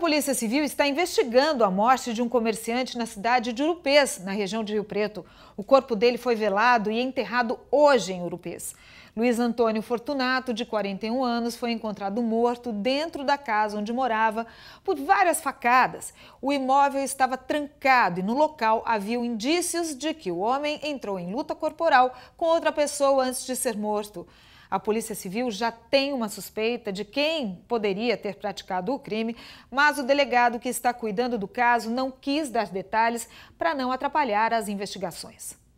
Polícia Civil está investigando a morte de um comerciante na cidade de Urupês, na região de Rio Preto. O corpo dele foi velado e enterrado hoje em Urupês. Luiz Antônio Fortunato, de 41 anos, foi encontrado morto dentro da casa onde morava por várias facadas. O imóvel estava trancado e no local havia indícios de que o homem entrou em luta corporal com outra pessoa antes de ser morto. A Polícia Civil já tem uma suspeita de quem poderia ter praticado o crime, mas o delegado que está cuidando do caso não quis dar detalhes para não atrapalhar as investigações.